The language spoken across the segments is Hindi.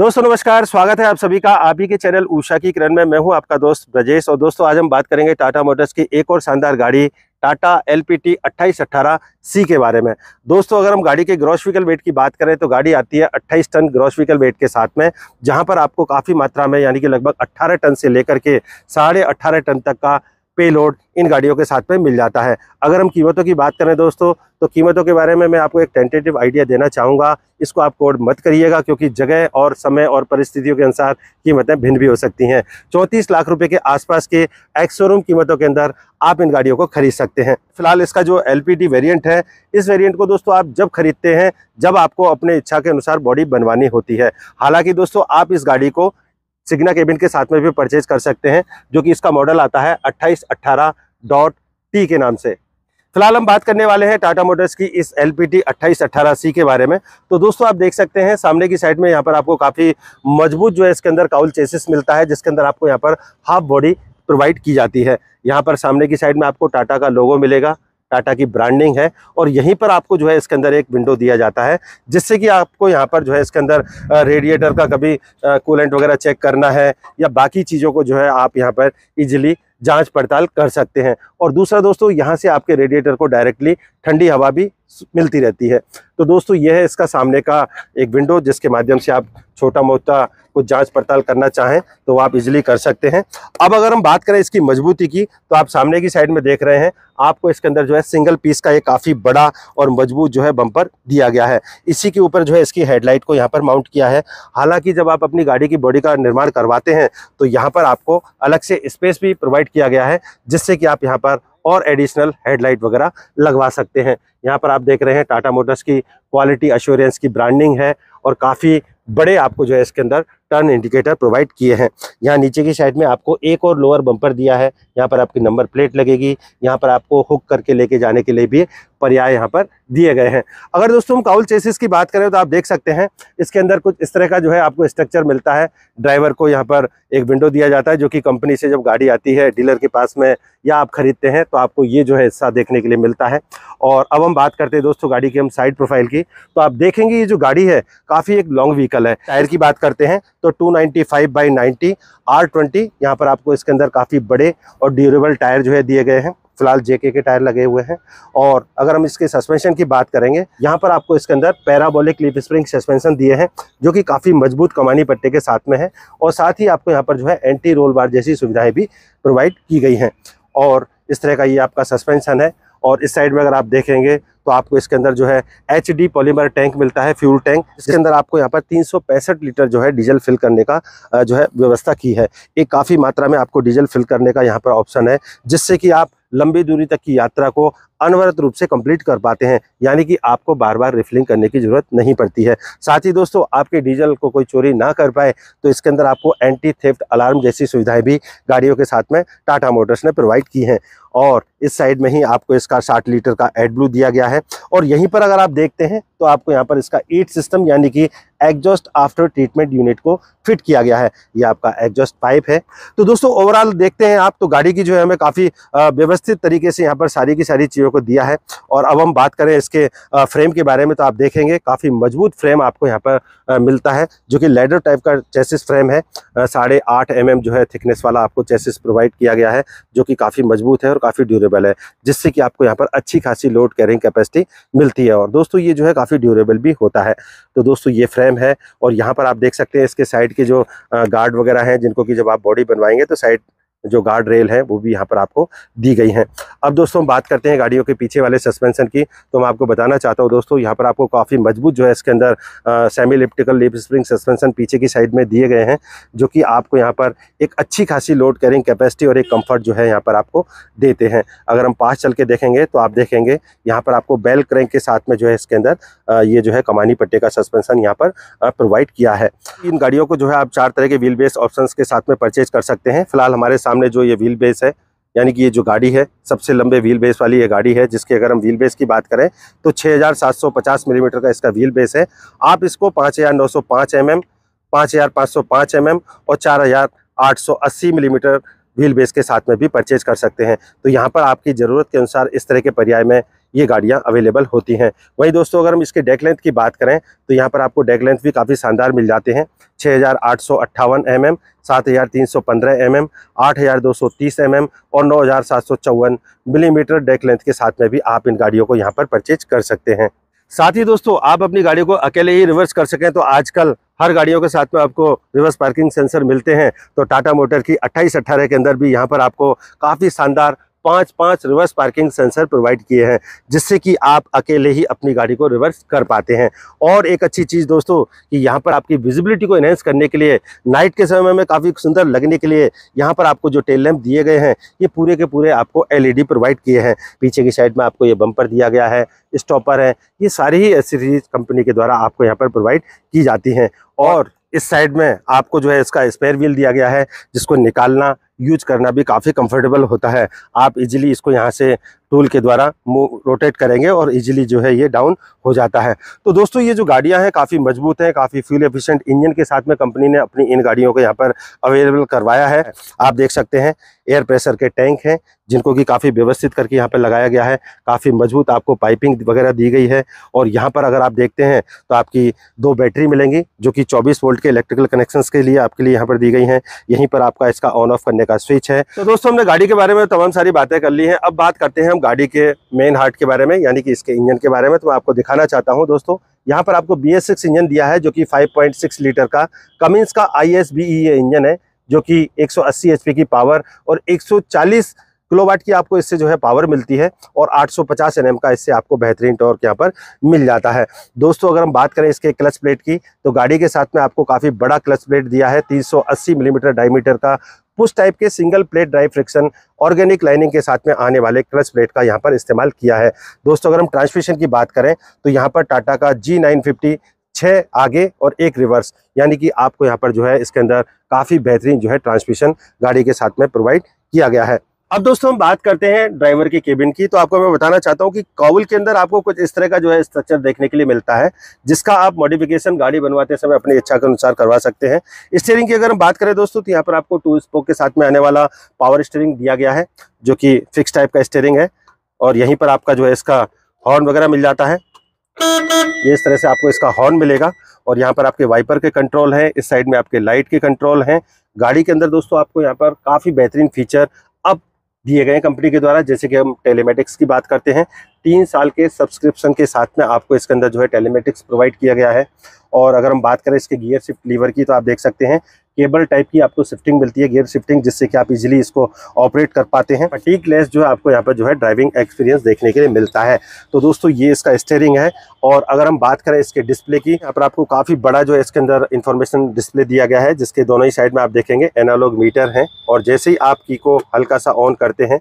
दोस्तों नमस्कार स्वागत है आप सभी का आप ही के चैनल ऊषा की किरण में मैं हूं आपका दोस्त ब्रजेश और दोस्तों आज हम बात करेंगे टाटा मोटर्स की एक और शानदार गाड़ी टाटा एल पी टी अट्ठाईस अट्ठारह सी के बारे में दोस्तों अगर हम गाड़ी के ग्रॉस व्हीकल वेट की बात करें तो गाड़ी आती है 28 टन ग्रॉस व्हीकल वेट के साथ में जहाँ पर आपको काफ़ी मात्रा में यानी कि लगभग अट्ठारह टन से लेकर के साढ़े टन तक का पे लोड इन गाड़ियों के साथ में मिल जाता है अगर हम कीमतों की बात करें दोस्तों तो कीमतों के बारे में मैं आपको एक टेंटेटिव आइडिया देना चाहूँगा इसको आप कोड मत करिएगा क्योंकि जगह और समय और परिस्थितियों के अनुसार कीमतें भिन्न भी हो सकती हैं चौंतीस लाख रुपये के आसपास के एक्स शोरूम कीमतों के अंदर आप इन गाड़ियों को खरीद सकते हैं फिलहाल इसका जो एल पी है इस वेरियंट को दोस्तों आप जब खरीदते हैं जब आपको अपने इच्छा के अनुसार बॉडी बनवानी होती है हालांकि दोस्तों आप इस गाड़ी को सिग्ना केबिन के साथ में भी परचेज कर सकते हैं जो कि इसका मॉडल आता है अट्ठाईस अट्ठारह डॉट टी के नाम से फिलहाल हम बात करने वाले हैं टाटा मोटर्स की इस एल पी टी अट्ठाईस अट्ठारह सी के बारे में तो दोस्तों आप देख सकते हैं सामने की साइड में यहाँ पर आपको काफ़ी मजबूत जो है इसके अंदर काउल चेसिस मिलता है जिसके अंदर आपको यहाँ पर हाफ बॉडी प्रोवाइड की जाती है यहाँ पर सामने की साइड में आपको टाटा का लोगो मिलेगा टाटा की ब्रांडिंग है और यहीं पर आपको जो है इसके अंदर एक विंडो दिया जाता है जिससे कि आपको यहाँ पर जो है इसके अंदर रेडिएटर का कभी कूलेंट वगैरह चेक करना है या बाकी चीज़ों को जो है आप यहाँ पर इजिली जांच पड़ताल कर सकते हैं और दूसरा दोस्तों यहाँ से आपके रेडिएटर को डायरेक्टली ठंडी हवा भी मिलती रहती है तो दोस्तों यह है इसका सामने का एक विंडो जिसके माध्यम से आप छोटा मोटा कुछ जांच पड़ताल करना चाहें तो आप इजिली कर सकते हैं अब अगर हम बात करें इसकी मजबूती की तो आप सामने की साइड में देख रहे हैं आपको इसके अंदर जो है सिंगल पीस का ये काफ़ी बड़ा और मजबूत जो है बम्पर दिया गया है इसी के ऊपर जो है इसकी हेडलाइट को यहाँ पर माउंट किया है हालांकि जब आप अपनी गाड़ी की बॉडी का निर्माण करवाते हैं तो यहाँ पर आपको अलग से स्पेस भी प्रोवाइड किया गया है जिससे कि आप यहाँ पर और एडिशनल हेडलाइट वगैरह लगवा सकते हैं यहाँ पर आप देख रहे हैं टाटा मोटर्स की क्वालिटी अश्योरेंस की ब्रांडिंग है और काफ़ी बड़े आपको जो है इसके अंदर टर्न इंडिकेटर प्रोवाइड किए हैं यहाँ नीचे की साइड में आपको एक और लोअर बम्पर दिया है यहाँ पर आपकी नंबर प्लेट लगेगी यहाँ पर आपको हुक करके लेके जाने के लिए भी पर्याय यहाँ पर दिए गए हैं अगर दोस्तों हम काउल चेसिस की बात करें तो आप देख सकते हैं इसके अंदर कुछ इस तरह का जो है आपको स्ट्रक्चर मिलता है ड्राइवर को यहाँ पर एक विंडो दिया जाता है जो कि कंपनी से जब गाड़ी आती है डीलर के पास में या आप खरीदते हैं तो आपको ये जो है हिस्सा देखने के लिए मिलता है और अब हम बात करते हैं दोस्तों गाड़ी की हम साइड प्रोफाइल की तो आप देखेंगे ये जो गाड़ी है काफ़ी एक लॉन्ग व्हीकल है टायर की बात करते हैं तो two ninety five by ninety R twenty यहाँ पर आपको इसके अंदर काफ़ी बड़े और ड्यूरेबल टायर जो है दिए गए हैं फिलहाल जेके के टायर लगे हुए हैं और अगर हम इसके सस्पेंशन की बात करेंगे यहाँ पर आपको इसके अंदर पैराबोलिक लिप स्प्रिंग सस्पेंशन दिए हैं जो कि काफ़ी मजबूत कमानी पट्टे के साथ में है और साथ ही आपको यहाँ पर जो है एंटी रोल बार जैसी सुविधाएँ भी प्रोवाइड की गई हैं और इस तरह का ये आपका सस्पेंशन है और इस साइड में अगर आप देखेंगे तो आपको इसके अंदर जो है एच डी पॉलीमर टैंक मिलता है फ्यूल टैंक इसके अंदर आपको यहाँ पर तीन लीटर जो है डीजल फिल करने का जो है व्यवस्था की है एक काफ़ी मात्रा में आपको डीजल फिल करने का यहाँ पर ऑप्शन है जिससे कि आप लंबी दूरी तक की यात्रा को अनवरत रूप से कंप्लीट कर पाते हैं यानी कि आपको बार बार रिफिलिंग करने की ज़रूरत नहीं पड़ती है साथ ही दोस्तों आपके डीजल को कोई चोरी ना कर पाए तो इसके अंदर आपको एंटी थेफ्ट अलार्म जैसी सुविधाएं भी गाड़ियों के साथ में टाटा मोटर्स ने प्रोवाइड की हैं और इस साइड में ही आपको इसका साठ लीटर का एड ब्लू दिया गया है और यहीं पर अगर आप देखते हैं तो आपको यहाँ पर इसका ईट सिस्टम यानी कि एग्जॉस्ट आफ्टर ट्रीटमेंट यूनिट को फिट किया गया है ये आपका एग्जॉस्ट पाइप है तो दोस्तों ओवरऑल देखते हैं आप तो गाड़ी की जो है हमें काफ़ी व्यवस्थित तरीके से यहाँ पर सारी की सारी चीज़ों को दिया है और अब हम बात करें इसके फ्रेम के बारे में तो आप देखेंगे काफ़ी मजबूत फ्रेम आपको यहाँ पर मिलता है जो कि लेडर टाइप का चेसिस फ्रेम है साढ़े आठ एम जो है थिकनेस वाला आपको चेसिस प्रोवाइड किया गया है जो कि काफ़ी मजबूत है और काफ़ी ड्यूरेबल है जिससे कि आपको यहाँ पर अच्छी खासी लोड कैरिंग कैपेसिटी मिलती है और दोस्तों ये जो है काफ़ी ड्यूरेबल भी होता है तो दोस्तों ये फ्रेम है और यहाँ पर आप देख सकते हैं इसके साइड के जो गार्ड वगैरह हैं जिनको कि जब आप बॉडी बनवाएंगे तो साइड जो गार्ड रेल है वो भी यहाँ पर आपको दी गई है अब दोस्तों हम बात करते हैं गाड़ियों के पीछे वाले सस्पेंशन की तो मैं आपको बताना चाहता हूँ दोस्तों यहाँ पर आपको काफ़ी मजबूत जो है इसके अंदर semi elliptical leaf spring suspension पीछे की साइड में दिए गए हैं जो कि आपको यहाँ पर एक अच्छी खासी लोड कैरिंग कैपेसिटी और एक कम्फर्ट जो है यहाँ पर आपको देते हैं अगर हम पास चल के देखेंगे तो आप देखेंगे यहाँ पर आपको बेल क्रैंक के साथ में जो है इसके अंदर ये जो है कमानी पट्टे का सस्पेंशन यहाँ पर प्रोवाइड किया है इन गाड़ियों को जो है आप चार तरह के व्हील बेस ऑप्शन के साथ में परचेज कर सकते हैं फिलहाल हमारे साथ सामने जो ये व्हील बेस है यानी कि ये जो गाड़ी है सबसे लंबे व्हील बेस वाली ये गाड़ी है जिसके अगर हम व्हील बेस की बात करें तो 6,750 मिलीमीटर mm का इसका व्हील बेस है आप इसको 5,905 हज़ार एमएम 5,505 एमएम और 4,880 मिलीमीटर mm व्हील बेस के साथ में भी परचेज कर सकते हैं तो यहाँ पर आपकी ज़रूरत के अनुसार इस तरह के पर्याय में ये गाड़ियाँ अवेलेबल होती हैं वहीं दोस्तों अगर हम इसके डेक लेंथ की बात करें तो यहाँ पर आपको डेक लेंथ भी काफ़ी शानदार मिल जाते हैं छः हज़ार आठ सौ अट्ठावन एम mm, एम सात हज़ार तीन सौ पंद्रह एम mm, एम आठ हज़ार दो सौ तीस एम mm एम और नौ हज़ार सात सौ चौवन मिलीमीटर डेक लेंथ के साथ में भी आप इन गाड़ियों को यहाँ पर परचेज कर सकते हैं साथ ही दोस्तों आप अपनी गाड़ी को अकेले ही रिवर्स कर सकें तो आजकल हर गाड़ियों के साथ में आपको रिवर्स पार्किंग सेंसर मिलते हैं तो टाटा मोटर की अट्ठाईस अट्ठारह के अंदर भी यहाँ पर आपको काफ़ी शानदार पाँच पाँच रिवर्स पार्किंग सेंसर प्रोवाइड किए हैं जिससे कि आप अकेले ही अपनी गाड़ी को रिवर्स कर पाते हैं और एक अच्छी चीज़ दोस्तों कि यहाँ पर आपकी विजिबिलिटी को इन्हेंस करने के लिए नाइट के समय में काफ़ी सुंदर लगने के लिए यहाँ पर आपको जो टेल लैम्प दिए गए हैं ये पूरे के पूरे आपको एल प्रोवाइड e किए हैं पीछे की साइड में आपको ये बम्पर दिया गया है स्टॉपर है ये सारी ही एसेसरीज कंपनी e के द्वारा आपको यहाँ पर प्रोवाइड की जाती हैं और इस साइड में आपको जो है इसका स्पेयर व्हील दिया गया है जिसको निकालना यूज करना भी काफ़ी कंफर्टेबल होता है आप इजीली इसको यहाँ से टूल के द्वारा रोटेट करेंगे और इजीली जो है ये डाउन हो जाता है तो दोस्तों ये जो गाड़ियां हैं काफ़ी मजबूत हैं काफ़ी फ्यूल एफिशिएंट इंजन के साथ में कंपनी ने अपनी इन गाड़ियों को यहाँ पर अवेलेबल करवाया है आप देख सकते हैं एयर प्रेशर के टैंक हैं जिनको कि काफ़ी व्यवस्थित करके यहाँ पर लगाया गया है काफ़ी मजबूत आपको पाइपिंग वगैरह दी गई है और यहाँ पर अगर आप देखते हैं तो आपकी दो बैटरी मिलेंगी जो कि चौबीस वोल्ट के इलेक्ट्रिकल कनेक्शन के लिए आपके लिए यहाँ पर दी गई हैं यहीं पर आपका इसका ऑन ऑफ करने का स्विच है तो दोस्तों हमने गाड़ी के बारे में तमाम सारी बातें कर ली हैं अब बात करते हैं हम गाड़ी के मेन हार्ट के बारे में यानी कि इसके इंजन के बारे में तो मैं आपको दिखाना चाहता हूँ दोस्तों यहाँ पर आपको बी इंजन दिया है जो कि फाइव लीटर का कमिंस का आई एस e इंजन है जो कि 180 एचपी की पावर और 140 किलोवाट की आपको इससे जो है पावर मिलती है और 850 सौ का इससे आपको बेहतरीन टॉर्क यहाँ पर मिल जाता है दोस्तों अगर हम बात करें इसके क्लच प्लेट की तो गाड़ी के साथ में आपको काफ़ी बड़ा क्लच प्लेट दिया है 380 मिलीमीटर mm डायमीटर का उस टाइप के single plate drive friction organic lining के साथ में आने वाले क्लच प्लेट का यहाँ पर इस्तेमाल किया है दोस्तों अगर हम ट्रांसमिशन की बात करें तो यहाँ पर टाटा का जी नाइन फिफ्टी छः आगे और एक रिवर्स यानी कि आपको यहाँ पर जो है इसके अंदर काफ़ी बेहतरीन जो है ट्रांसमिशन गाड़ी के साथ में प्रोवाइड किया गया है अब दोस्तों हम बात करते हैं ड्राइवर के केबिन की तो आपको मैं बताना चाहता हूँ कि कॉबल के अंदर आपको कुछ इस तरह का जो है स्ट्रक्चर देखने के लिए मिलता है जिसका आप मॉडिफिकेशन गाड़ी बनवाते समय अपनी इच्छा के अनुसार करवा सकते हैं स्टीयरिंग की अगर हम बात करें दोस्तों तो यहाँ पर आपको टू स्पोक के साथ में आने वाला पावर स्टेयरिंग दिया गया है जो कि फिक्स टाइप का स्टेयरिंग है और यहीं पर आपका जो है इसका हॉर्न वगैरह मिल जाता है ये इस तरह से आपको इसका हॉर्न मिलेगा और यहाँ पर आपके वाइपर के कंट्रोल हैं इस साइड में आपके लाइट के कंट्रोल हैं गाड़ी के अंदर दोस्तों आपको यहाँ पर काफ़ी बेहतरीन फीचर दिए गए कंपनी के द्वारा जैसे कि हम टेलीमेटिक्स की बात करते हैं तीन साल के सब्सक्रिप्शन के साथ में आपको इसके अंदर जो है टेलीमेटिक्स प्रोवाइड किया गया है और अगर हम बात करें इसके गियर शिफ्ट लीवर की तो आप देख सकते हैं केबल टाइप की आपको शिफ्टिंग मिलती है गियर शिफ्टिंग जिससे कि आप इजिली इसको ऑपरेट कर पाते हैं फटीक लेस जो है आपको यहाँ पर जो है ड्राइविंग एक्सपीरियंस देखने के लिए मिलता है तो दोस्तों ये इसका स्टेयरिंग है और अगर हम बात करें इसके डिस्प्ले की यहाँ पर आपको काफ़ी बड़ा जो है इसके अंदर इन्फॉर्मेशन डिस्प्ले दिया गया है जिसके दोनों ही साइड में आप देखेंगे एनालॉग मीटर है और जैसे ही आप की को हल्का सा ऑन करते हैं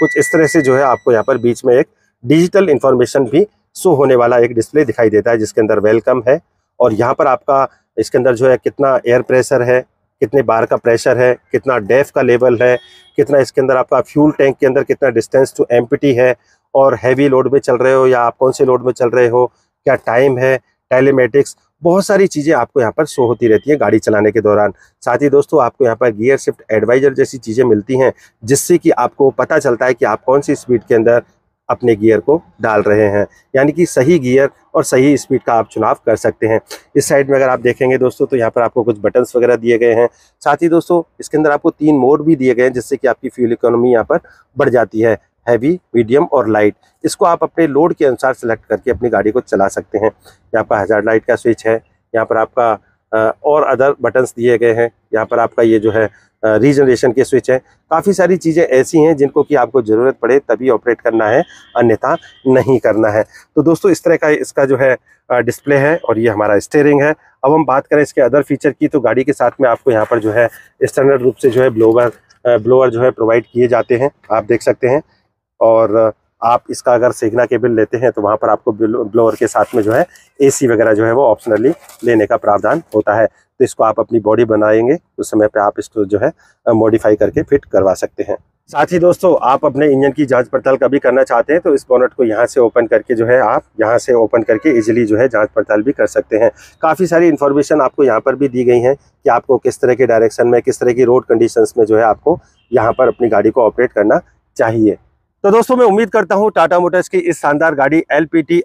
कुछ इस तरह से जो है आपको यहाँ पर बीच में एक डिजिटल इन्फॉर्मेशन भी शो होने वाला एक डिस्प्ले दिखाई देता है जिसके अंदर वेलकम है और यहाँ पर आपका इसके अंदर जो है कितना एयर प्रेशर है कितने बार का प्रेशर है कितना डेफ का लेवल है कितना इसके अंदर आपका फ्यूल टैंक के अंदर कितना डिस्टेंस टू एम है और हैवी लोड में चल रहे हो या आप कौन से लोड में चल रहे हो क्या टाइम है टेलीमेटिक्स बहुत सारी चीज़ें आपको यहाँ पर शो होती रहती है गाड़ी चलाने के दौरान साथ ही दोस्तों आपको यहाँ पर गियर शिफ्ट एडवाइजर जैसी चीज़ें मिलती हैं जिससे कि आपको पता चलता है कि आप कौन सी स्पीड के अंदर अपने गियर को डाल रहे हैं यानी कि सही गियर और सही स्पीड का आप चुनाव कर सकते हैं इस साइड में अगर आप देखेंगे दोस्तों तो यहाँ पर आपको कुछ बटन्स वगैरह दिए गए हैं साथ ही दोस्तों इसके अंदर आपको तीन मोड भी दिए गए हैं जिससे कि आपकी फ्यूल इकोनॉमी यहाँ पर बढ़ जाती है हैवी मीडियम और लाइट इसको आप अपने लोड के अनुसार सेलेक्ट करके अपनी गाड़ी को चला सकते हैं यहाँ पर हजार लाइट का स्विच है यहाँ पर आपका और अदर बटन्स दिए गए हैं यहाँ पर आपका ये जो है रीजनरेशन के स्विच है काफ़ी सारी चीज़ें ऐसी हैं जिनको कि आपको ज़रूरत पड़े तभी ऑपरेट करना है अन्यथा नहीं करना है तो दोस्तों इस तरह का इसका जो है डिस्प्ले है और ये हमारा स्टेयरिंग है अब हम बात करें इसके अदर फीचर की तो गाड़ी के साथ में आपको यहाँ पर जो है स्टैंडर्ड रूप से जो है ब्लोवर ब्लोअर जो है प्रोवाइड किए जाते हैं आप देख सकते हैं और आप इसका अगर सेगना केबल लेते हैं तो वहाँ पर आपको ब्लोअर के साथ में जो है एसी वगैरह जो है वो ऑप्शनली लेने का प्रावधान होता है तो इसको आप अपनी बॉडी बनाएंगे उस समय पे आप इसको जो है मॉडिफाई करके फिट करवा सकते हैं साथ ही दोस्तों आप अपने इंजन की जांच पड़ताल कभी करना चाहते हैं तो इस बोनट को यहाँ से ओपन करके जो है आप यहाँ से ओपन करके इजीली जो है जांच पड़ताल भी कर सकते हैं काफ़ी सारी इन्फॉर्मेशन आपको यहाँ पर भी दी गई है कि आपको किस तरह के डायरेक्शन में किस तरह की रोड कंडीशंस में जो है आपको यहाँ पर अपनी गाड़ी को ऑपरेट करना चाहिए तो दोस्तों मैं उम्मीद करता हूँ टाटा मोटर्स की इस शानदार गाड़ी एल पी टी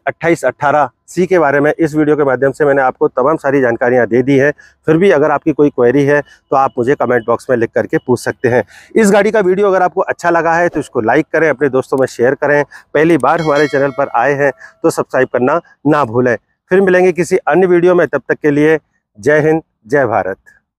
सी के बारे में इस वीडियो के माध्यम से मैंने आपको तमाम सारी जानकारियाँ दे दी है फिर भी अगर आपकी कोई क्वेरी है तो आप मुझे कमेंट बॉक्स में लिख करके पूछ सकते हैं इस गाड़ी का वीडियो अगर आपको अच्छा लगा है तो इसको लाइक करें अपने दोस्तों में शेयर करें पहली बार हमारे चैनल पर आए हैं तो सब्सक्राइब करना ना भूलें फिर मिलेंगे किसी अन्य वीडियो में तब तक के लिए जय हिंद जय भारत